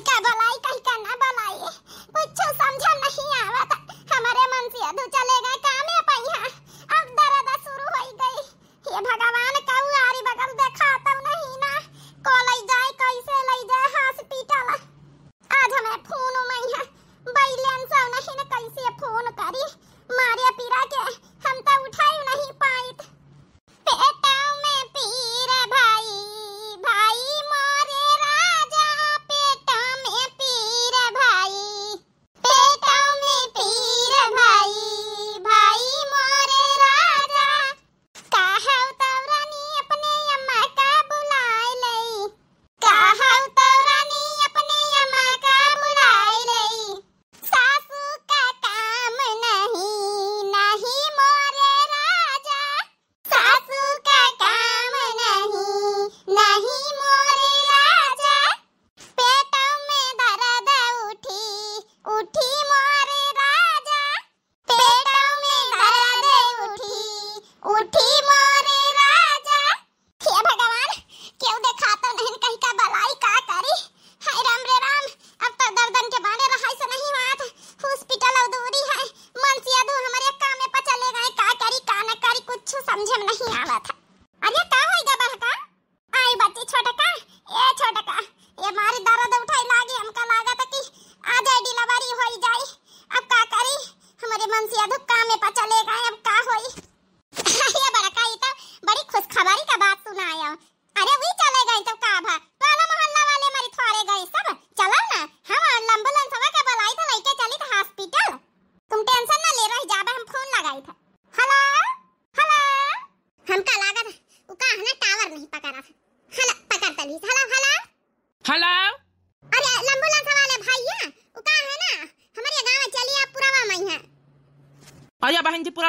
लइका भलाई कहीं का ना भलाई कुछ समझ नहीं आवत हमारे मन से अधू चले गए कामे पहिया अब दर्द शुरू हो गई हे भगवान कहू आरी बगल देखा तो नहीं ना को ले जाए कैसे ले जाए हॉस्पिटल आज हमें फोन मैया बैलेंस नहीं ना कैसे फोन करी मारे पीरा के हम तो उठाई नहीं पाई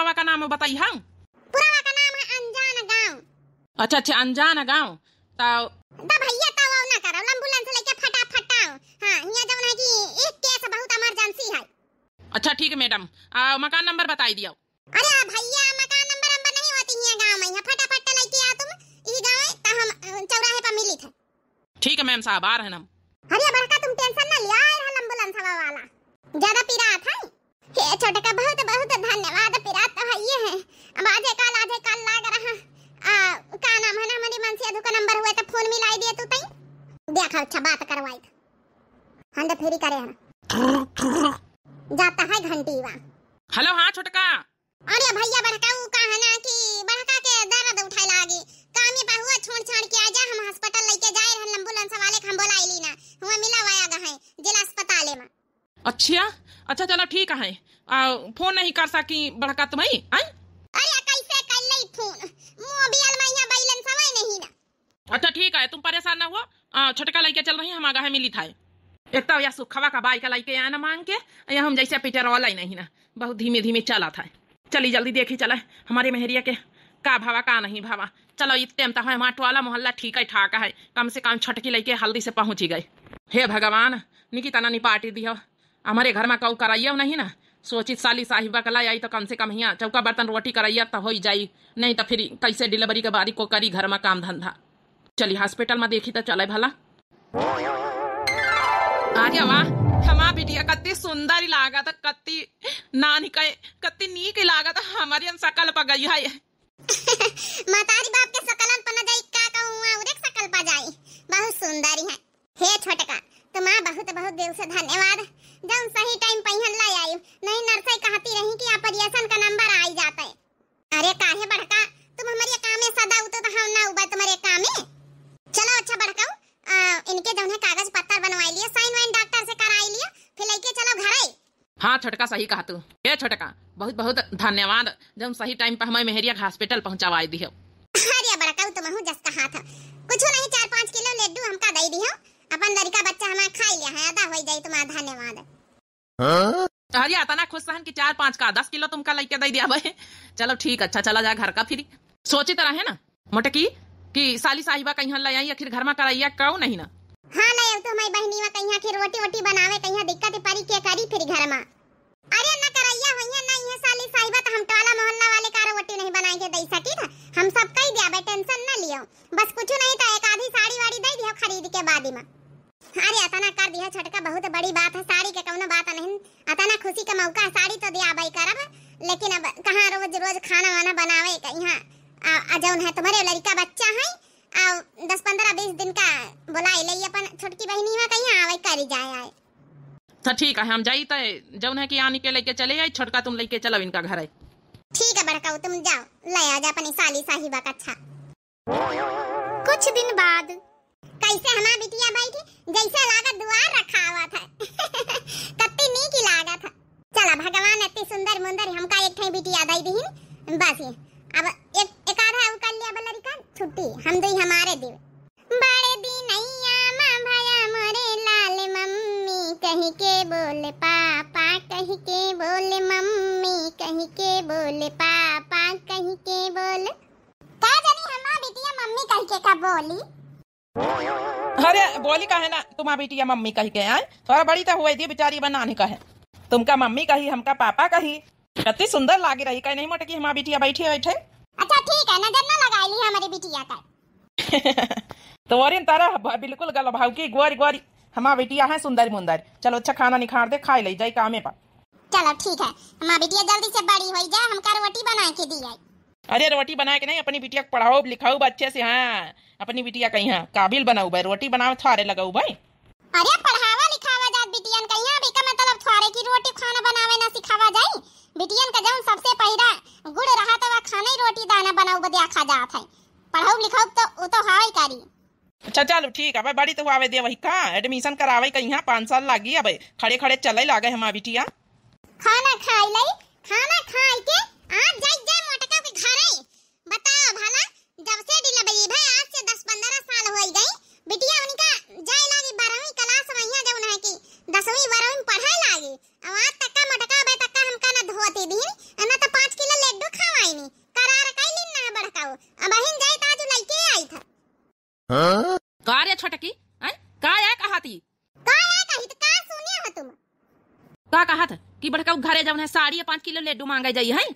पुरावा का नाम बताई हम पुरावा का नाम है हाँ? अनजान गांव अच्छा अच्छा अनजाना गांव तो दा भैया तो आओ ना करो एम्बुलेंस लेके फटाफट आओ हां यहां जाओ ना कि एक केस बहुत इमरजेंसी है अच्छा ठीक है मैडम आओ मकान नंबर बताई दियो अरे हाँ, भैया मकान नंबर नंबर नहीं होती है गांव में यहां फटाफट लेके आओ तुम ई गांव है तो हम चौराहे पर मिली थे ठीक है मैम साहब आ रहे हैं हम अरे बड़का तुम टेंशन ना लिया एम्बुलेंस वाला ज्यादा पीड़ा था का बहुत बहुत धन्यवाद पिरात तो है ये है अब आधे काल आधे काल लाग रहा आ का नाम है ना हमारी मनसी अधु का नंबर हुआ तो फोन मिलाई दिए तू तई देख अच्छा बात करवाई हां तो, हाँ, तो फेरी करे हां जाता है घंटी वा हेलो हां छोटका अरे भैया बड़का ऊ का है ना कि बड़का के दर्द उठाए लागी काम ये बहुआ छोड़ छाड़ के आजा हम अस्पताल लेके जाए रहे एम्बुलेंस वाले हम बुलाई लीना हुआ मिला वाया गए जिला अस्पताल में अच्छा अच्छा चलो ठीक है फोन नहीं कर सकी बड़का तुम्हें आई अरे कैसे कर ले फोन मोबाइल में यहां बैलेंस समय नहीं ना अच्छा ठीक है तुम परेशान ना हो छोटका लड़के चल रही हम आगा है मिली था एक तो या सुखवा का बाइक लड़के आना मांग के या हम जैसे पेट्रोल आई नहीं ना बहुत धीमे धीमे चला था चली जल्दी देखी चला हमारे मेहरिया के का भावा का नहीं भावा चलो इतने में तो है माट वाला मोहल्ला ठीक है ठाक है कम से कम छटकी लेके हल्दी से पहुँची गई हे भगवान निकी तना नहीं पार्टी दियो हमारे घर में कऊ कराइयो नहीं ना सोचित साली साहिबा कला आई तो कम से कम हियाँ चौका बर्तन रोटी कराइया तो हो ही जाई नहीं तो फिर कैसे डिलीवरी के बारी को करी घर में काम धंधा चली हॉस्पिटल में देखी तो चले भला अरे वाह हमा बिटिया कत्ती सुंदर लागत कत्ती नानी के कत्ती नीक लागत हमारी हम सकल प गई है मतारी बाप के सकलन प जाई का कहूं हाँ, उरेक सकल प जाई बहुत सुंदरी है हे छोटका तुम्हारा तो बहुत बहुत दिल से धन्यवाद जब सही टाइम पहिन ला आई नहीं नरसई कहती रही कि ऑपरेशन का नंबर आई जाता है अरे काहे बड़का तुम हमारे काम में सदा उतो तो हम ना उबा तुम्हारे काम में चलो अच्छा बड़का इनके जौन कागज पत्तर बनवाई लिए साइन वाइन डॉक्टर से कराई लिए फिर लेके चलो घर आई हाँ छोटका सही कहा तू ए छोटका बहुत बहुत धन्यवाद जब सही टाइम पर हमें मेहरिया हॉस्पिटल पहुंचावाई दी हो अरे बड़का तुम तो हूं जस कहा था कुछ नहीं चार पाँच किलो लड्डू हमका दे दी हो अपन लड़का बच्चा हमारा खा लिया है अदा हो जाई तुम्हारा धन्यवाद हाँ? अरे आता ना खुश सहन की चार पांच का दस किलो तुमका लेके दे दिया भाई चलो ठीक अच्छा चला जा घर का फिर सोची तरह है ना मोटकी कि साली साहिबा कहीं ले आई आखिर घर में कराइया कहो नहीं ना हाँ नहीं तो हमारी बहनी कहीं आखिर रोटी वोटी बनावे कहीं दिक्कत परी के करी फिर घर में अरे ना कराइया होई है नहीं है साली साहिबा तो हम तो वाला मोहल्ला वाले का रोटी नहीं बनाए के दई सकी ना हम सब कही दिया टेंशन ना लियो बस कुछ नहीं तो एक आधी साड़ी वाड़ी दे दियो खरीद के बाद में अरे अतना कर दिया छटका बहुत बड़ी बात है साड़ी के कौनो बात नहीं अतना खुशी का मौका है साड़ी तो दिया भाई करब लेकिन अब कहाँ रोज रोज खाना वाना बनावे का यहाँ अजौन है तुम्हारे लड़का बच्चा है आओ दस पंद्रह बीस दिन का बुलाई ले अपन छोटकी बहनी में कहीं आवे कर जाए आए तो ठीक है हम जाई तो जौन है कि आनी के लेके चले आई छोटका तुम लेके चलो इनका घर है ठीक है बड़का तुम जाओ ले आ जा अपनी साली साहिबा का अच्छा कुछ दिन बाद कैसे हमार बिटिया बैठी जैसे लागत दुआर रखा हुआ था कत्ती नीक लागत था चला भगवान अति सुंदर मुंदर हमका एक ठे बिटिया दई दीहिन बस ये अब एक एक आधा कर लिया बल्ला रिका छुट्टी हम दई हमारे दिल बड़े दिन नैया मां भया मोरे लाल मम्मी कहीं के बोले पापा कहीं के बोले मम्मी कहीं के बोले पापा कहीं के बोले का जानी हमार बिटिया मम्मी कहीं के का बोली अरे बोली का है ना तुम्हारा बेटिया मम्मी कही के आए थोड़ा बड़ी तो हुई थी बेचारी बनाने का है तुमका मम्मी कही हमका पापा कही कति सुंदर लागे रही कहीं नहीं मोटे की हमारी बेटिया बैठी बैठे अच्छा ठीक है नजर ना लगा ली हमारी बेटिया का तो और तरह बिल्कुल गलो भाव की गोरी गोरी हमारा बेटिया है सुंदर मुंदर चलो अच्छा खाना निखार दे खाई ले जाए कामे पर चलो ठीक है हमारी बेटिया जल्दी से बड़ी हो जाए हमका रोटी बना के दी आई अरे रोटी बनाए के नहीं अपनी बिटिया को पढ़ाओ लिखाओ अच्छे से हाँ अपनी बिटिया कहीं हाँ काबिल बनाओ भाई रोटी बनाओ थारे लगाओ भाई अरे पढ़ावा लिखावा जात बिटियन कहीं अब हाँ। इसका मतलब थारे की रोटी खाना बनावे ना सिखावा जाई बिटियन का जौन सबसे पहिरा गुड़ रहा तो खाना ही रोटी दाना बनाओ बदे खा जात है पढ़ाओ लिखाओ तो वो तो हाई कारी अच्छा चलो ठीक है भाई बड़ी तो आवे दे वही का एडमिशन करावे कहीं हाँ, पाँच साल लागी अब खड़े खड़े चले लागे हम बिटिया खाना खाई लई खाना खाई के आ जाई जाई मोटका के घरे बताओ भला जब से डिला बई भाई आज से 10 15 साल होई गई बिटिया उनका जाई लागी 12वीं क्लास में यहां जवन है कि 10वीं पढ़ाई लागी अब आज तक का मोटका बे का हमका ना धोती दी ना तो 5 किलो लड्डू खवाई नी करार कई लिन ना बड़काओ अब अहिन जाई ताजू लइके आई था हां तो का रे छोटकी हैं का या हो तुम का कहा था कि बड़का घर जब है साड़ी पाँच किलो लड्डू मांगे जाइए है,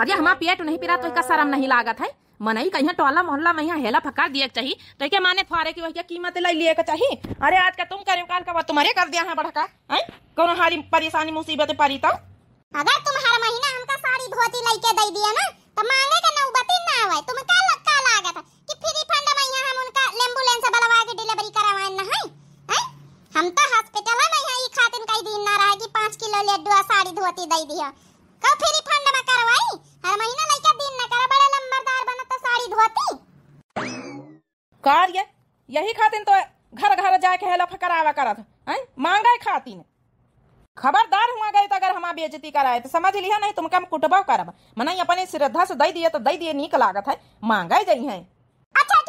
अरे हमारा पेट नहीं पिरा तो इसका शर्म नहीं लागत है मनई कहीं टोला मोहल्ला में यहाँ हेला फकार दिए चाहिए तो क्या माने फारे की वही कीमत ले लिए का चाहिए अरे आज का तुम करे काल का तुम्हारे कर दिया है हाँ, बड़का है कौन हारी परेशानी मुसीबत पारी तो अगर तुम हर महीना हमका साड़ी धोती लेके दे दिया ना तो मांगे का ही ना आवे तुम का हम तो हॉस्पिटल में है ई खातिन कई दिन ना रहे कि 5 किलो लड्डू और साड़ी धोती दे दियो कब फिर रिफंड में करवाई हर महीना लइका दिन ना करे बड़े लंबरदार तो साड़ी धोती कार्य यही खातिन तो घर घर जा के हेलो फकरावा करत हैं मांगा खातिन खबरदार हुआ गए तो अगर हम बेजती कराए तो समझ लिया नहीं तुमका हम कुटबा करब मना अपने श्रद्धा से दे दिए तो दे दिए नीक लागत है मांगे जई हैं अच्छा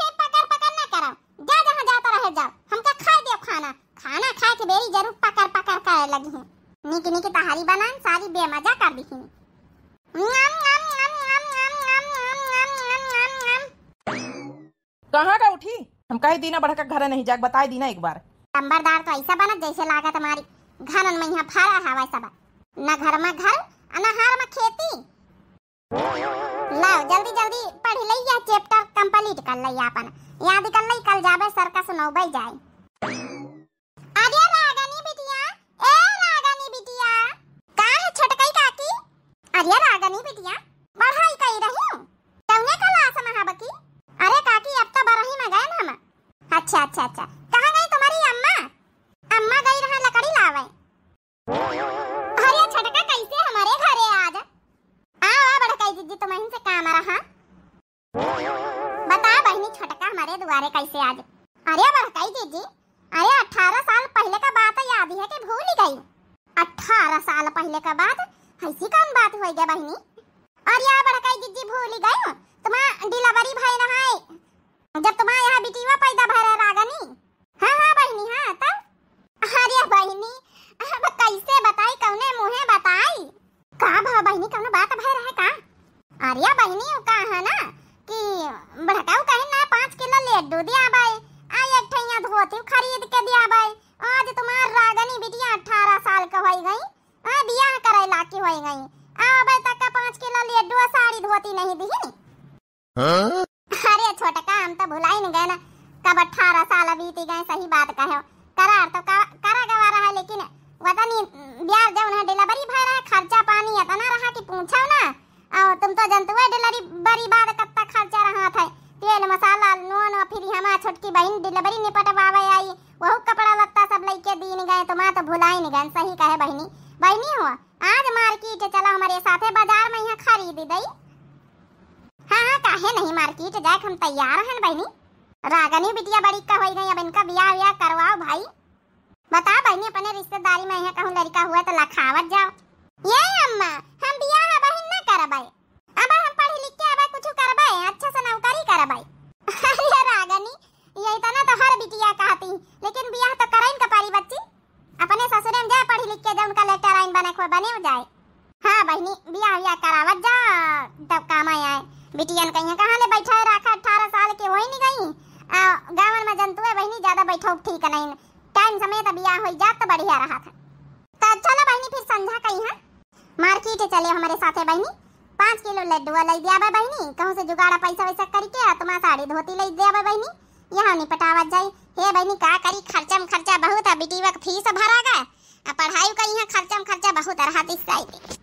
खाना खाए के बेरी जरूर पकड़ पकड़ कर लगी हूँ निक निक तहारी बनान सारी बेमजा कर दी हूँ कहाँ का उठी हम कहे दीना बढ़कर घर नहीं जाग बताए दीना एक बार अंबरदार तो ऐसा बना जैसे लागत हमारी घर में यहाँ फारा वैसा सब न घर में घर न हार में खेती लाओ जल्दी जल्दी पढ़ लई चैप्टर कंप्लीट कर लई अपन याद कर लई कल जाबे सर का सुनौबई जाए हमरे बिटिया बड़ी का होई गई अब इनका बियाह वियाह करवाओ भाई बता बहनी अपने रिश्तेदारी में है कहूं लड़का हुआ तो लखावत जाओ ये अम्मा हम बियाह अब न करबाए अब हम पढ़ लिख के अब कुछ करबाए अच्छा से नौकरी करबाए अरे रागनी यही तो ना तो हर बिटिया कहती लेकिन बियाह तो करें का पारी बच्ची अपने ससुर में जाए पढ़ लिख के जाए उनका लेटर आइन बने खो बने हो जाए हाँ बहनी बियाह वियाह करावत जा तब काम आए बिटियान कहीं कहाँ ले बैठा है रखा अठारह साल के वही नहीं गई गावन में जंतु है बहनी ज्यादा बैठो ठीक है नहीं टाइम समय तब तो बियाह हो जात तो बढ़िया रहा था तो चलो बहनी फिर संध्या कहीं है हाँ? मार्केट चले हमारे साथ है बहनी पाँच किलो लड्डू ले दिया बहनी कहूँ से जुगाड़ा पैसा वैसा करके आ तुम्हारा साड़ी धोती ले दिया बहनी यहाँ निपटावत जाए हे बहनी का करी खर्चा में खर्चा बहुत है बेटी वक फीस भरा गए आ पढ़ाई का यहाँ खर्चा में खर्चा बहुत रहा इस साइड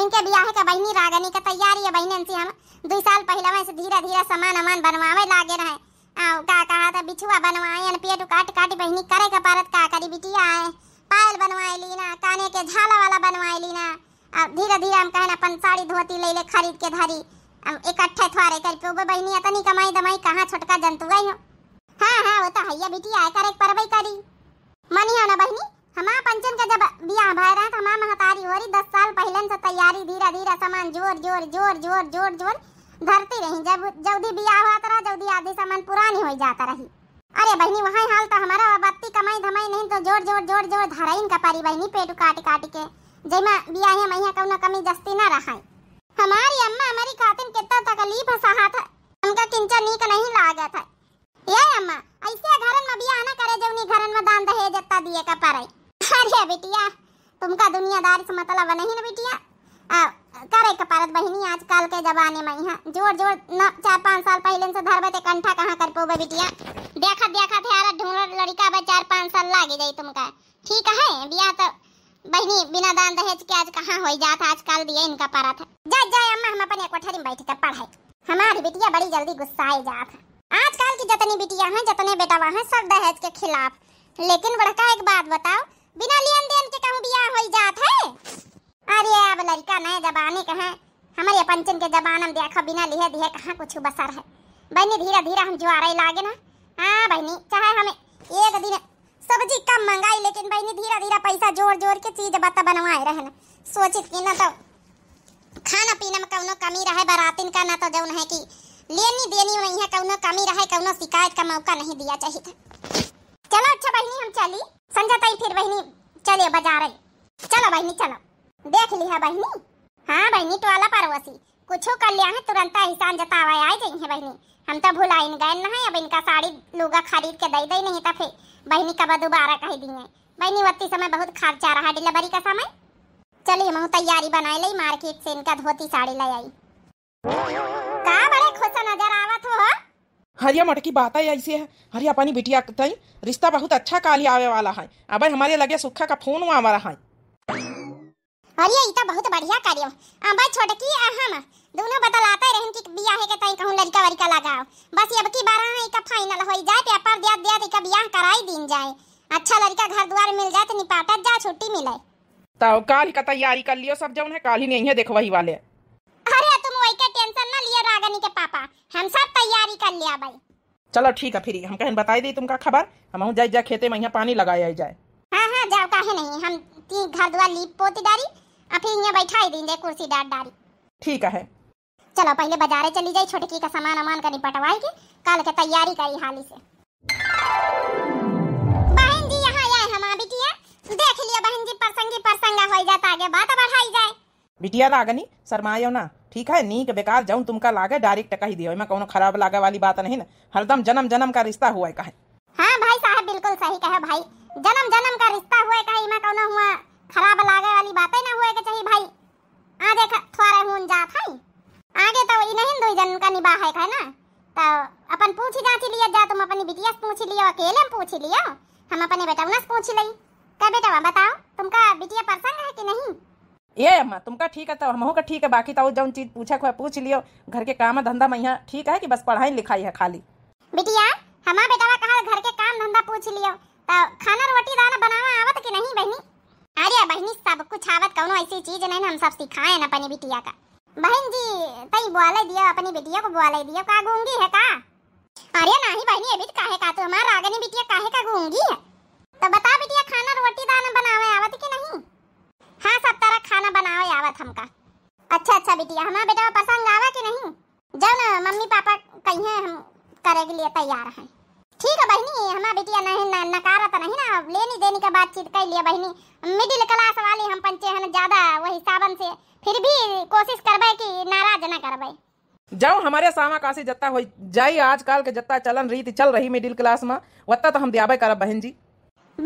इनके बियाह का बहनी रागनी का तैयारी है बहनी हम दुई साल पहले वैसे धीरे धीरे सामान अमान बनवावे लागे रहे आओ का कहा था बिछुआ बनवाए अन पेट काट काट बहनी करे का पारत का करी बिटिया है पायल बनवाए लीना काने के झाला वाला बनवाए लीना अब धीरे धीरे हम कहना अपन साड़ी धोती ले ले खरीद के धारी अब इकट्ठे थारे कर के उबे बहनी अतनी कमाई दमाई कहां छोटका जंतु गई हो हां हां वो तो हैया बिटिया है करे परबई करी मनी आना ना बहनी हमार पंचन का जब बियाह भाई रहा था मां महतारी होरी 10 साल पहले से तैयारी धीरे धीरे सामान जोर जोर जोर जोर जोर जोर, जोर धरती रही जब जल्दी ब्याह होता रहा जल्दी आदि सामान पुरानी हो जाता रही अरे बहनी वहाँ हाल तो हमारा बत्ती कमाई धमाई नहीं तो जोर जोर जोर जोर धरा इनका कपारी बहनी पेट काट काट के जैमा बियाह मैया कौन कमी जस्ती ना रहा हमारी अम्मा हमारी खातिन कितना तकलीफ सहा था उनका किंचा नीक नहीं लागत था ये अम्मा ऐसे घर में बियाह ना करे जो जवनी घर में दान दहेज इतना दिए का पारे अरे बिटिया तुमका दुनियादारी से मतलब नहीं ना बिटिया करे कपारत पारत बहिनी आजकल के जमाने में यहाँ जोर जोर न चार पाँच साल पहले से धरबे ते कंठा कहाँ कर पोबे बिटिया देखा देखा थे यार ढूंढ लड़का बे चार पाँच साल लागे जाई तुमका ठीक है बिया तो बहिनी बिना दान दहेज के आज कहाँ हो जात आजकल दिए इनका पारत जा जा अम्मा हम अपन एक कोठरी में बैठ कर पढ़े हमारी बिटिया बड़ी जल्दी गुस्सा आई जात आजकल की जतनी बिटिया हैं जतने बेटावा हैं सब दहेज के खिलाफ लेकिन बड़का एक बात बताओ बिना लेन देन के कहूँ बिया हो जात है अरे अब लड़का नए जबाने का है हमारे पंचन के जबान हम देखो बिना लिहे दिए कहाँ कुछ बसर है बहनी धीरे धीरे हम जुआ ही लागे ना हाँ बहनी चाहे हमें एक दिन सब्जी कम मंगाई लेकिन बहनी धीरे धीरे पैसा जोड़ जोड़ के चीज बता बनवाए रहे ना सोचित कि ना तो खाना पीना में कौनों कमी रहे बरातिन का ना तो जो है कि लेनी देनी में यहाँ कौनों कमी रहे कौनों शिकायत का मौका नहीं दिया चाहिए था चलो अच्छा बहनी हम चली समझा फिर बहनी चले बाजार चलो बहनी चलो देख लिया बहनी हाँ बहनी तो टोला पड़ोसी कुछ कर लिया है तुरंत एहसान जतावा आ जाई है बहनी हम तो भुलाइन गए ना अब इनका साड़ी लुगा खरीद के दई दई नहीं तो फिर बहनी कब दोबारा कह दी है बहनी वत्ती समय बहुत खर्चा रहा डिलीवरी का समय चलिए मैं तैयारी बना ली मार्केट से इनका धोती साड़ी ले आई का बड़े खुश नजर आवत हो हाँ? हरिया मटकी बात है ऐसी है हरिया अपनी बिटिया रिश्ता बहुत अच्छा काली आवे वाला है अब हमारे लगे सुखा का फोन आवा रहा है अरे ये त बहुत बढ़िया कार्य अंबा छोटकी आ हम दोनों बतलाते रहन कि बियाह है के तई कहूं लड़का वड़का लगाओ बस अब की बार है का फाइनल हो जाए पेपर दिया दिया का बियाह कराई दिन जाए अच्छा लड़का घर द्वार मिल जाए तो निपाटत जा छुट्टी मिले तो काल का तैयारी कर लियो सब जौन है काल ही नहीं है देखो वही वाले अरे तुम वही का टेंशन ना लियो रागनी के पापा हम सब तैयारी कर लिया भाई चलो ठीक है फिर हम कहन बताई दी तुमका खबर हम जाए जा खेते में यहाँ पानी लगाया जाए हाँ हाँ जाओ काहे नहीं हम घर द्वार लीप पोती पोतेदारी अभी यहाँ बैठा ही दे कुर्सी डाट डाली ठीक है चलो पहले बाजारे चली जाए छोटकी का सामान अमान कर निपटवाई के कल के तैयारी करी हाली से बहन जी यहाँ आए हम बिटिया देख लिया बहन जी प्रसंगी प्रसंगा हो जाता आगे बात बढ़ाई जाए बिटिया रागनी शर्मायो ना ठीक है नीक बेकार जौन तुमका लागे डायरेक्ट कही दियो मैं कोनो खराब लागे वाली बात नहीं ना हरदम जन्म जन्म का रिश्ता हुआ है कहे हाँ भाई साहब बिल्कुल सही कहे भाई जन्म जन्म का रिश्ता हुआ है कहे मैं कोनो हुआ खराब लागे वाली बात बातें ना हुए के चाहिए भाई आ देख थोड़े हुन जात है आगे तो ई नहीं दो जन का निभा है का ना तो अपन पूछ जाती लिया जा तुम अपनी बिटिया से पूछ लियो अकेले हम पूछ लियो हम अपने बेटवना से पूछ लई का तो बेटा वा बताओ तुमका बिटिया प्रसंग है कि नहीं ये अम्मा तुमका ठीक है तो हमहू का ठीक है बाकी तो जौन चीज पूछा को पूछ लियो घर के काम धंधा में यहाँ ठीक है कि बस पढ़ाई लिखाई है खाली बिटिया हमारा बेटवा कहा घर के काम धंधा पूछ लियो तो खाना रोटी दाना बनावा आवत कि नहीं बहनी अरे बहनी सब कुछ आवत कौनो ऐसी चीज नहीं हम सब सिखाए ना अपनी बिटिया का बहन जी तई बोले दिया अपनी बिटिया को बोले दिया का गूंगी है का अरे नहीं बहनी अभी तो काहे का तो हमार रागनी बिटिया काहे का गूंगी है तो बता बिटिया खाना रोटी दाना बनावे आवत कि नहीं हां सब तरह खाना बनावे आवत हमका अच्छा अच्छा बिटिया हमार बेटा पसंद आवे कि नहीं जब मम्मी पापा कहीं हम करे के लिए तैयार हैं ठीक है बहनी हमार बिटिया नहीं लेनी देनी का बातचीत कर लिया बहनी मिडिल क्लास वाली हम पंचे हैं ज्यादा वही साबन से फिर भी कोशिश करबे कि नाराज ना करबे जाओ हमारे सामा काशी जत्ता हो जाई आजकल के जत्ता चलन रीत चल रही मिडिल क्लास में वत्ता तो हम दियाबे करब बहन जी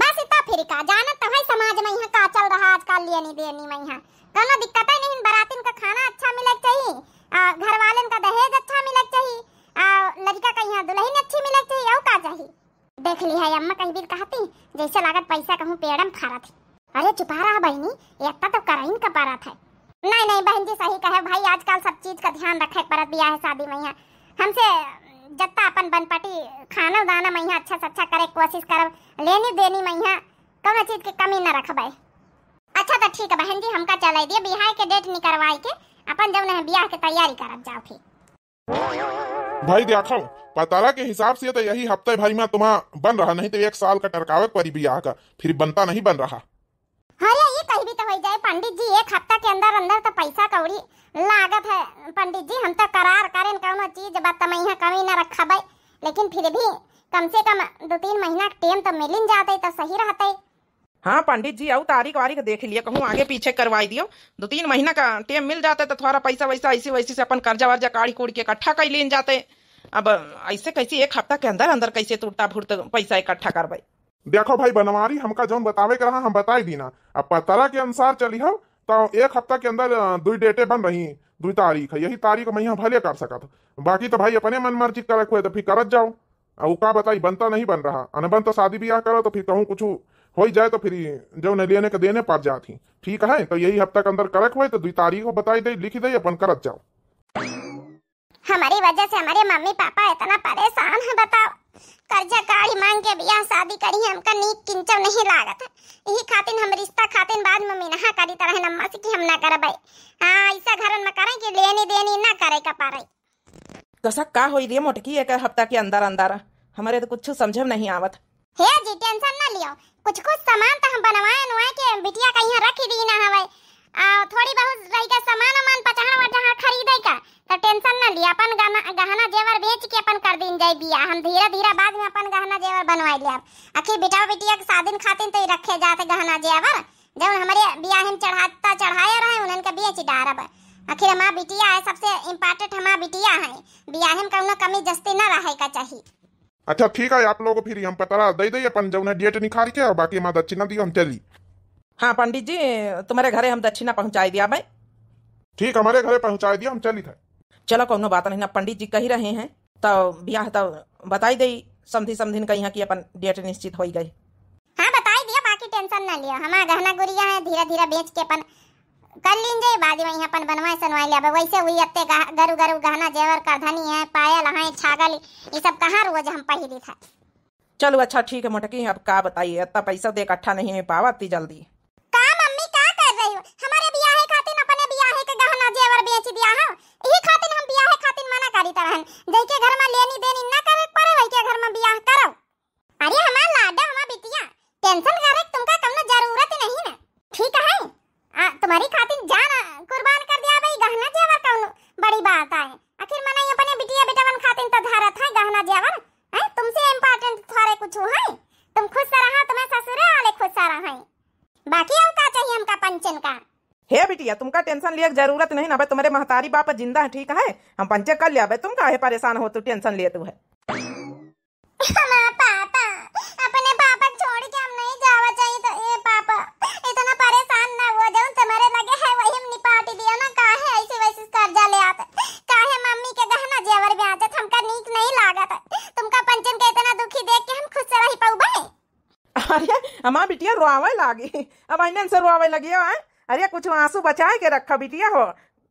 बस इतना फिर का जानत तो है समाज में यहां का चल रहा आजकल लेनी देनी में यहां कोनो दिक्कत है नहीं बरातिन का खाना अच्छा मिलक चाहिए घर वालन का दहेज अच्छा मिलक चाहिए लड़का का यहां दुल्हन अच्छी मिलक चाहिए और का चाहिए देख ली है अम्मा कहीं भी कहती जैसे लागत पैसा कहूँ पेड़म फारा थी अरे चुपा रहा बहनी इतना तो कर ही कपा रहा था नहीं नहीं बहन जी सही कहे भाई आजकल सब चीज का ध्यान रखे परत दिया है शादी में यहाँ हमसे जत्ता अपन बनपटी खाना दाना में यहाँ अच्छा से अच्छा करे कोशिश कर लेनी देनी में यहाँ कौन चीज की कमी न रख भाई अच्छा तो ठीक है बहन जी हमका चल दिए बिहार के डेट निकलवाई के अपन जब बियाह की तैयारी करब जाओ ठीक भाई देखो पताला के हिसाब से तो यही हफ्ते भाई मैं तुम्हारा बन रहा नहीं तो एक साल का टरकावत परी ब्याह का फिर बनता नहीं बन रहा हाँ ये कहीं भी तो हो जाए पंडित जी एक हफ्ता के अंदर अंदर तो पैसा कौड़ी लागत है पंडित जी हम तो करार करें कौन चीज बात तो मैं कमी न रखा भाई लेकिन फिर भी कम से कम दो तीन महीना टेम तो मिल जाते तो सही रहते हाँ पंडित जी आओ तारीख वारीख देख लिया कहूँ आगे पीछे करवाई दियो दो तीन महीना का टेम मिल जाता तो थोड़ा पैसा वैसा ऐसे वैसे से अपन कर्जा वर्जा काढ़ी कूड़ के इकट्ठा कर लेन जाते अब ऐसे कैसे एक हफ्ता के अंदर अंदर कैसे टूटता फूट पैसा इकट्ठा कर भाई देखो भाई बनवारी हमका जौन बतावे के रहा हम बताई दीना अब पतरा के अनुसार चली हम तो एक हफ्ता के अंदर दो डेटे बन रही दो तारीख है यही तारीख मैं भले कर सकत बाकी तो भाई अपने मन मर्जी कर तो फिर करत जाओ और का बताई बनता नहीं बन रहा अनबन तो शादी ब्याह करो तो फिर कहूँ कुछ हो जाए तो फिर जो लेने के देने पड़ जात ही ठीक है तो यही हफ्ता के अंदर करक हुए तो दो तारीख को बताई दे लिखी दे अपन करत जाओ हमारी वजह से हमारे मम्मी पापा इतना परेशान है बताओ कर्जा गाड़ी मांग के ब्याह शादी करी है हमका नीक किंचो नहीं लागत यही खातिन हम रिश्ता खातिन बाद मम्मी नहा करी तरह नम्मा से कि हम ना करबे हां ऐसा घरन में करे कि लेनी देनी ना करे का पारे कसा का होई रे मोटकी एक हफ्ता के अंदर अंदर हमारे तो कुछ समझ नहीं आवत हे जी टेंशन ना लियो कुछ कुछ सामान तो हम बनवाए अनुवाए के बिटिया का यहाँ रख दी ना हवे आ थोड़ी बहुत रही का सामान अमान पचाह वचाह हाँ खरीदे का तो टेंशन ना लिया अपन गहना जेवर बेच के अपन कर दिन जाए बिया हम धीरे धीरे बाद में अपन गहना जेवर बनवाए लिया आखिर बेटा बेटिया के शादी खातिर तो रखे जाते गहना जेवर जब हमारे बियाहिन चढ़ाता तो चढ़ाया रहे उन्हें का बेच डारब आखिर हमारा बिटिया है सबसे इम्पोर्टेंट हमारा बिटिया है बियाहिन का कमी जस्ती ना रहे का चाहिए अच्छा ठीक है आप लोगों फिर हम पता दे दे अपन जो डेट निकाल के और बाकी हमारा दक्षिणा दियो हम चली हाँ पंडित जी तुम्हारे घरे हम दक्षिणा पहुँचाई दिया भाई ठीक हमारे घरे पहुँचाई दिया हम चली थे चलो कोनो बात नहीं ना पंडित जी कही रहे हैं तो ब्याह तो बताई दे समझी समझिन कहीं हाँ की अपन डेट निश्चित हो गई हाँ बताई दिया बाकी टेंशन ना लिया हमारा गहना गुड़िया है धीरे धीरे बेच के अपन कर लीजिए बाद में यहाँ पन बनवाए सनवाए लिया वैसे हुई अत्ते गरु गरु गहना जेवर का धनी है पायल हाँ छागल ये सब कहाँ रोज हम पहली था चलो अच्छा ठीक है मोटकी अब का बताइए इतना पैसा दे इकट्ठा नहीं है पावा इतनी जल्दी का मम्मी का कर रही हो हमारे बियाह खातिन अपने बियाह के गहना जेवर बेच दिया है हाँ? यही खातिन हम बियाह खातिन मना करी तरहन हाँ? जई के घर में लेनी देनी ना करे पड़े वही के घर में बियाह करो अरे हमार लाडा हमार बिटिया टेंशन करे तुमका कम जरूरत नहीं ना ठीक है आ, तुम्हारी खातिर जान कुर्बान कर दिया भाई गहना जेवर कौन बड़ी बात है आखिर मने अपने बिटिया बेटावन खातिर तो धारत है गहना जेवर है तुमसे इंपॉर्टेंट थारे कुछ है तुम खुश तो रहा तुम्हें ससुर वाले खुश तो रहा है बाकी और का चाहिए हमका पंचन का हे बिटिया तुमका टेंशन लिए जरूरत नहीं ना तुम्हारे महतारी बाप जिंदा है ठीक है हम पंचे कर लिया तुम काहे परेशान हो तू टेंशन लिए तू है अरे हमारा बिटिया रोआवे लागी अब अन्न से रोआवे लगी हो अरे कुछ आंसू बचाए के रखा बिटिया हो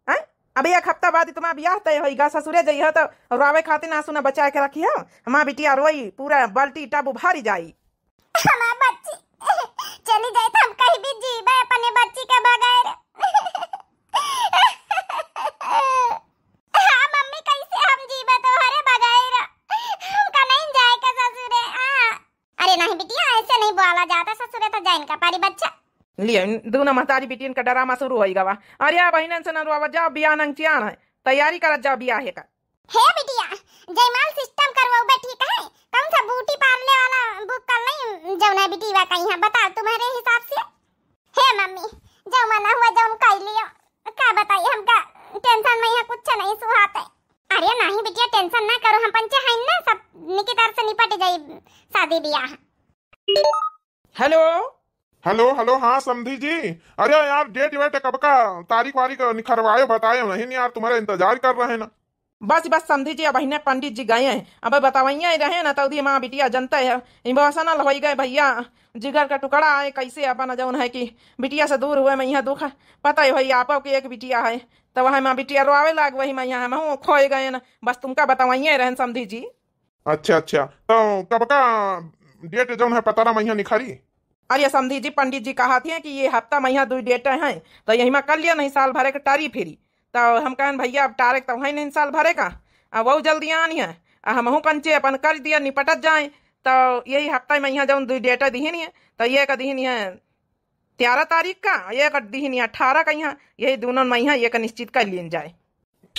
हैं अब एक हफ्ता बाद तुम्हारा ब्याह तय होगा ससुरे जइह तो रोवे खातिर आंसू ना बचा के रखी हो हमारा बिटिया रोई पूरा बाल्टी टब उभारी जाई चली जाए तो हम कहीं भी जीवे अपने बच्ची के बगैर नहीं बिटिया ऐसे नहीं बोला जाता ससुर तो जैन का पारी बच्चा लिए दूना महतारी बिटियन का डरामा शुरू होई गवा अरे आप बहनन से नरवा जा बियान अंचियान है तैयारी जाओ बिया है का हे बिटिया जयमाल सिस्टम करवाऊ बे ठीक है कौन सा बूटी पालने वाला बुक कर नहीं जौना बिटिया कहीं है हाँ, बता तुम्हारे हिसाब से हे मम्मी जो मना हुआ जो उनका ही लियो क्या बताइए हमका टेंशन में यहां कुछ नहीं सुहाते अरे नहीं बिटिया टेंशन ना करो हम पंचे हैं ना सब निकितार से निपट जाए शादी बिया है हेलो हेलो हेलो हाँ समधि जी अरे यार डेट वेट कब का तारीख वारीख निखरवाए बताए नहीं यार तुम्हारा इंतजार कर रहे ना बस बस समधि जी अब इन्हें पंडित जी गए हैं अब बतावैया रहे ना तो तउदी माँ बिटिया जनता है इमोशनल हो गए भैया जिगर का टुकड़ा आए कैसे अपन जो है कि बिटिया से दूर हुए मैं यहाँ दुख पता है भैया आप की एक बिटिया है तो वह माँ बिटिया रोवे लाग वही मैं यहाँ मैं खोए गए ना बस तुमका बतावैया रहे समधि जी अच्छा अच्छा तो कब का डेट जो है ना मैया निखारी अरे समधी जी पंडित जी कहा थे कि ये हफ्ता महिया दो डेट हैं तो यही में कर लिया नहीं साल भरे का टारी फेरी तो हम कह भैया अब टारे तो है नहीं साल भरे का अब वह जल्दी आनी है हमहू कंचे अपन कर दिया निपटत जाए तो यही हफ्ता महीना जो दो डेट दिहनी है तो ये का दिहनी है तेरह तारीख का ये का दिहनी अठारह का यहाँ यही दोनों महिया ये का निश्चित कर लिए जाए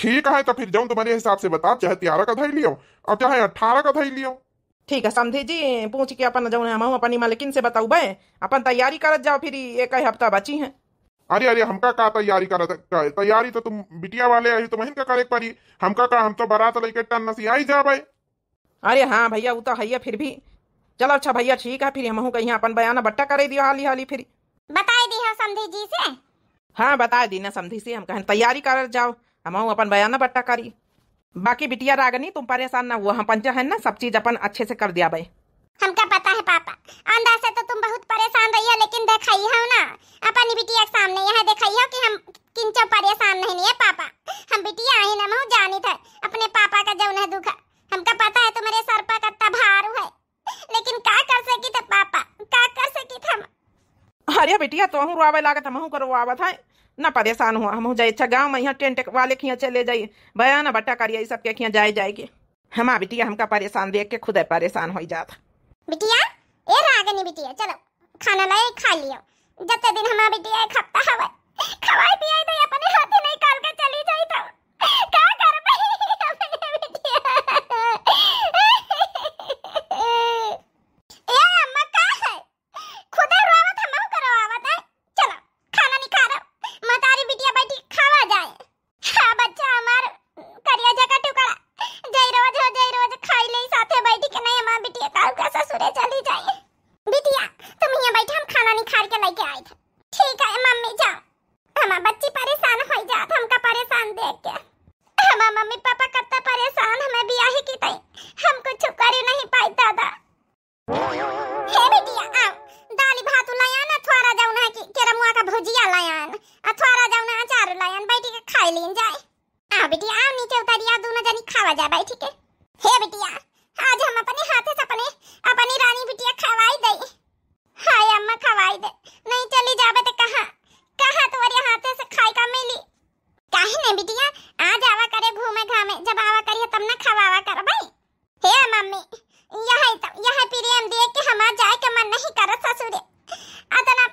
ठीक है तो फिर जाऊँ तुम्हारे हिसाब से बता चाहे तेरह का धर लियो और चाहे अठारह का धर लियो ठीक है समझे जी पूछ के अपन जो हम अपनी मालिकिन से बताऊ बे अपन तैयारी करत जाओ फिर एक हफ्ता बची है अरे अरे हमका का तैयारी कर तैयारी तो तुम बिटिया वाले आई तो महीन का करे पड़ी हमका का हम तो बारात लेके टन नसी आई जा भाई अरे हाँ भैया वो तो है फिर भी चलो अच्छा भैया ठीक है फिर हम कहीं अपन बयान बट्टा करे दियो हाली हाली फिर बता दी हो समधी जी से हाँ बता दी ना समधी से हम कहें तैयारी कर जाओ हम अपन बयान बट्टा करी बाकी बिटिया रागनी तुम परेशान ना हुआ हम पंचा है ना सब चीज अपन अच्छे से कर दिया भाई हमका पता है पापा अंदर से तो तुम बहुत परेशान रही हो लेकिन देखाई हो ना अपन बिटिया के सामने यहाँ देखाई हो कि हम किंचो परेशान नहीं है पापा हम बिटिया ही ना हूँ जानी था अपने पापा का जौन है दुख हमका पता है तुम्हारे सर पर कत्ता भार है लेकिन का कर सकी थे पापा का कर सकी थे अरे बिटिया तो हूँ रोवे लागत हम करो आवत है ना परेशान हुआ हम हो जाए अच्छा गाँव में यहाँ टेंट वाले के यहाँ चले जाइए भया ना बट्टा करिए सबके यहाँ जाए जाएगी हमारा बिटिया हमका परेशान देख के खुद परेशान हो जाता बिटिया ए रागनी बिटिया चलो खाना लाए खा लियो जते दिन हमारा बिटिया खाता हवा खवाई पियाए तो अपने हाथे नहीं काल के मम्मी यहाँ तो, यहाँ पीरियम दिए कि हमारा जाए का मन नहीं करता रहा ससुरे अतना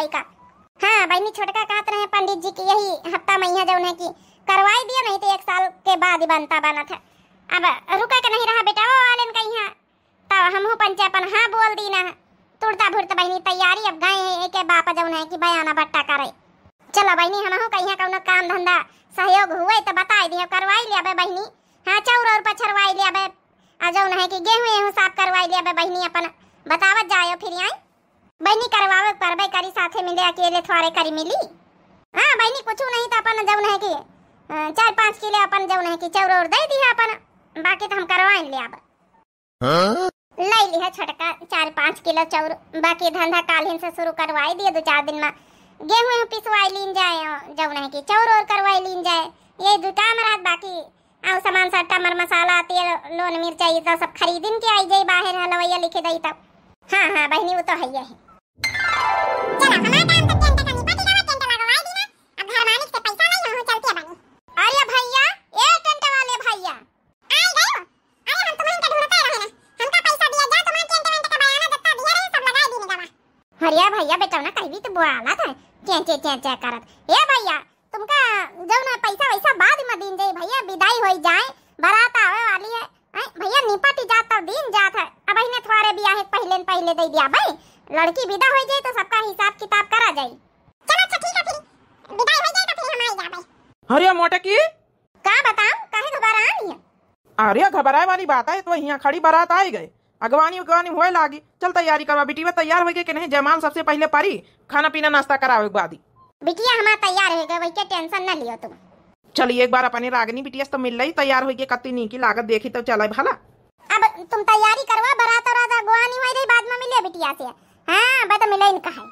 कार्रवाई का हाँ बहनी छोटका कहते रहे पंडित जी की यही हफ्ता महीना जो उन्हें की करवाई दिया नहीं तो एक साल के बाद ही बनता बना था हुए पिसवाई लीन जाए जब नहीं कि चौर और करवाई लीन जाए ये दुकान रात बाकी आओ सामान सट्टा मर मसाला तेल लोन मिर्चा ये तो सब खरीदिन के आई जाई बाहर हलवैया लिखे दई तब हाँ हाँ बहनी वो तो है ही है चला मरिया भैया बेटवना भी तो बोला था चेंचे चेंचे करत ए भैया तुमका जब ना पैसा वैसा बाद में दिन जाई भैया विदाई होई जाए बारात आवे वाली है भैया निपट जात तो दिन जात है अब इने थारे बियाह है पहले पहले दे दिया भाई लड़की विदा हो जाए तो सबका हिसाब किताब करा जाए चलो अच्छा ठीक है फिर विदाई हो जाए तो फिर हम आई जाबे भाई अरे मोटा की का बताऊं काहे घबरा रही है अरे घबराए वाली बात है तो यहां खड़ी बारात आई गई अगवानी उगवानी हो लागी चल तैयारी करवा बिटिया तैयार हो गए कि नहीं जमाल सबसे पहले पारी खाना पीना नाश्ता करावे एक बादी बिटिया हमारा तैयार हो गए के टेंशन ना लियो तुम चलिए एक बार अपनी रागनी बिटिया तो मिल रही तैयार हो गए कत्ती नी की लागत देखी तो चला भला अब तुम तैयारी करवा बारात और रात अगवानी होई रही बाद में मिले बिटिया से हां तो मिले इनका है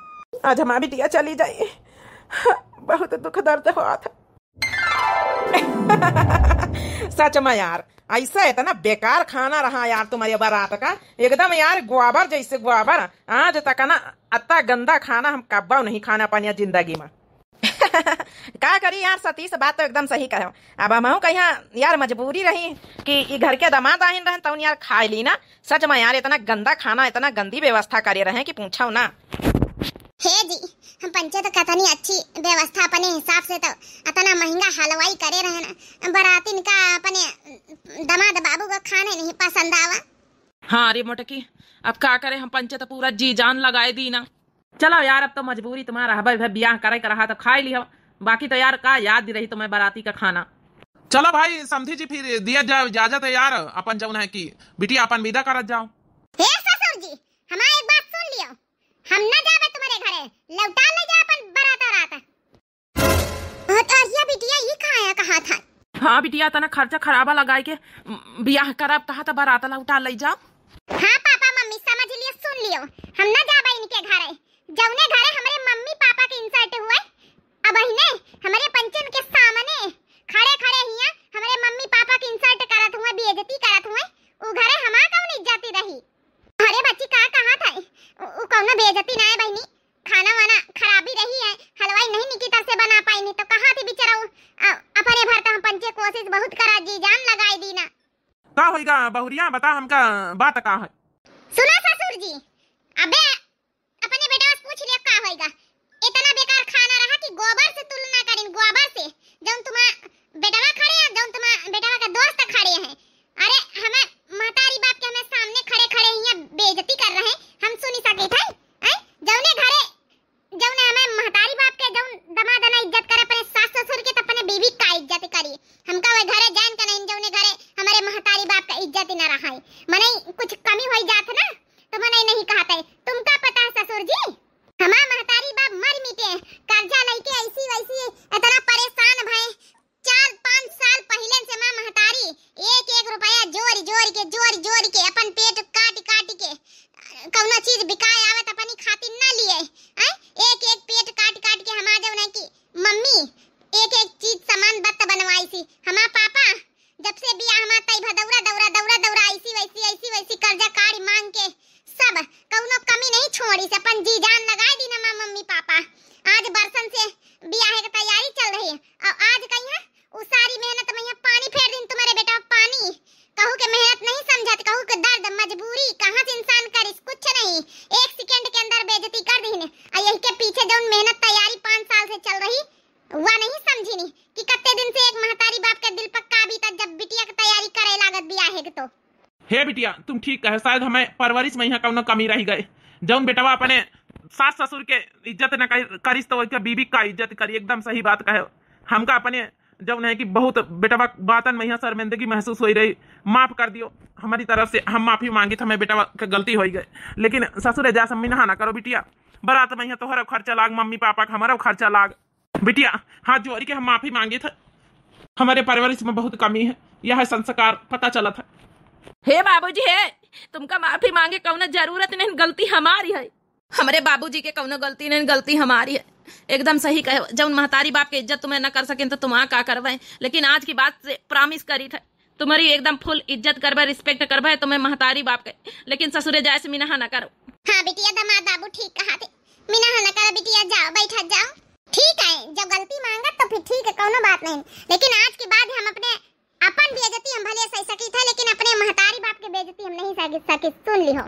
आज हमारी बिटिया चली जाए बहुत दुख दर्द हुआ था सच में यार ऐसा है ना बेकार खाना रहा यार तुम्हारे बारात का एकदम यार ग्वाबर जैसे ग्वाबर आज तक ना अत्ता गंदा खाना हम कब्बा नहीं खाना पानी जिंदगी में का करी यार सतीश बात तो एकदम सही कहो अब हम कहीं यार मजबूरी रही कि घर के दमाद आहिन रहे तो यार खा ली ना सच में यार इतना गंदा खाना इतना गंदी व्यवस्था करे रहे कि पूछो ना हे जी हम पंचे तो कतनी अच्छी व्यवस्था अपने हिसाब से तो अतना महंगा हलवाई करे रहे ना बरातिन का अपने दमाद बाबू का खाने नहीं पसंद आवा हाँ अरे मोटकी अब क्या करे हम पंचे तो पूरा जी जान लगाए दी ना चलो यार अब तो मजबूरी तुम्हारा भाई भाई ब्याह करे कर रहा तो खाई लिया बाकी तो यार का याद दी रही तुम्हें बराती का खाना चलो भाई समझी जी फिर दिया जा, इजाजत है यार अपन जो है की बिटिया अपन विदा कर जाओ ए ससुर जी हमारी एक बात सुन लियो हम ना लौटा ले जा अपन बरात रात बहुत बढ़िया बिटिया ये खाया कहा था हाँ बिटिया तना खर्चा खराबा लगाए के ब्याह करब कहा था बरात लौटा ले जा हाँ पापा मम्मी समझ लियो सुन लियो हम ना जाबा इनके घर है जवने घर है हमारे मम्मी पापा के इंसर्ट हुए अब अहिने हमारे पंचन के सामने खड़े खड़े हिया हमारे मम्मी पापा के इंसर्ट करत हुए बेइज्जती करत हुए घर है हमार कौन इज्जत रही अरे बच्ची का कहा था उ कौन बेइज्जती ना है बहनी खाना वाना खराब ही रही है हलवाई नहीं निकी तरह से बना पाई नहीं तो कहा थी बिचारा अपने भर तो हम पंचे कोशिश बहुत करा जी जान लगाई दी ना का होएगा बहुरिया बता हमका बात का है सुनो ससुर जी अबे अपने बेटा से पूछ लिया का होएगा इतना बेकार खाना रहा कि गोबर से तुलना करें गोबर से जौन तुम्हारा बेटावा खड़े हैं जौन तुम्हारा बेटावा का दोस्त खड़े हैं अरे हमें महतारी बाप के हमें सामने खड़े खड़े ही बेइज्जती उन मेहनत तैयारी पाँच साल से चल रही वह नहीं समझी नहीं कि कत्ते दिन से एक महतारी बाप के दिल पक्का अभी तक जब बिटिया की तैयारी करे लागत भी है तो हे बिटिया तुम ठीक कहे शायद हमें परवरिश में यहाँ कौनो कमी रह गए जौन बेटवा अपने सास ससुर के इज्जत न करिस तो के बीबी का इज्जत करी एकदम सही बात कहे हमका अपने जब नहीं कि बहुत बेटा बातन में यहाँ शर्मिंदगी महसूस हो रही माफ कर दियो हमारी तरफ से हम माफी मांगी थे तो हमें बेटा गलती हो गई लेकिन ससुर जा सम्मी नहा ना करो बिटिया बरात में तोहर खर्चा लाग मम्मी पापा का हमारा खर्चा लाग बिटिया हाथ जोड़ के हम माफी मांगे थे हमारे परवरिश में बहुत कमी है यह संस्कार पता चला था हे बाबूजी हे तुमका माफी मांगे कौन जरूरत नहीं गलती हमारी है हमारे बाबूजी के कौन गलती नहीं गलती हमारी है एकदम सही कहे जब महतारी बाप के इज्जत तुम्हें न कर सके तो तुम आ का करवाए लेकिन आज की बात से प्रॉमिस करी था तुम्हारी एकदम फुल इज्जत करबे रिस्पेक्ट करबे तुम्हें तो महतारी बाप के लेकिन ससुरे जाए से मीना ना करो हाँ बिटिया दमा बाबू ठीक कहा थे मीना ना करो बिटिया जाओ बैठा जाओ ठीक है जब गलती मांगा तो फिर ठीक है कोनो बात नहीं लेकिन आज के बाद हम अपने अपन बेजती हम भले सही सकी था लेकिन अपने महतारी बाप के बेजती हम नहीं सकी सुन ली हो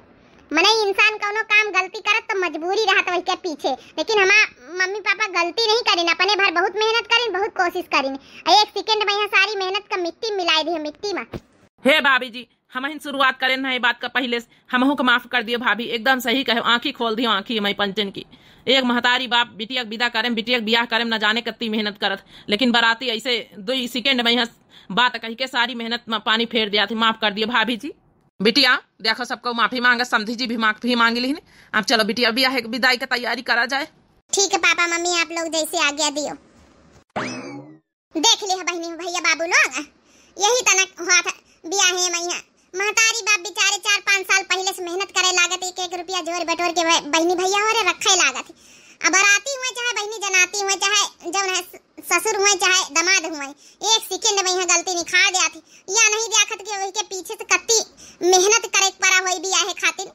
मने इंसान कोनो काम गलती करत तो मजबूरी रहत वही के पीछे लेकिन हमा मम्मी पापा गलती नहीं करिन अपने भर बहुत मेहनत करिन बहुत कोशिश करिन एक सेकंड में यहां सारी मेहनत का मिट्टी मिलाई दी मिट्टी में हे भाभी जी हम इन शुरुआत करें ना ये बात का पहले हमहू को माफ कर दियो भाभी एकदम सही कहे आंखी खोल दियो आंखी मई पंचन की एक महतारी बाप बिटिया विदा करें बिटिया ब्याह करें न जाने कत्ती मेहनत करत लेकिन बराती ऐसे दो सेकेंड में बात कही के सारी मेहनत में पानी फेर दिया थी माफ कर दियो भाभी जी बिटिया देखो सबको माफी मांगा समझी जी भी माफी मांग ली अब चलो बिटिया भी है विदाई का तैयारी करा जाए ठीक है पापा मम्मी आप लोग जैसे आज्ञा दियो देख लिया बहनी भैया बाबू लोग यही तनक हुआ था बिया है मैया महतारी बाप बिचारे चार पाँच साल पहले से मेहनत करे लागत एक एक रुपया जोर बटोर के बहनी भैया और रखे लागत अब बराती हुए चाहे बहनी जनाती हुए चाहे जब है ससुर हुए चाहे दमाद हुए एक सेकेंड में गलती निखार दिया थी या नहीं दिया खत के पीछे से कत्ती मेहनत करे पड़ा हुई भी आहे खातिर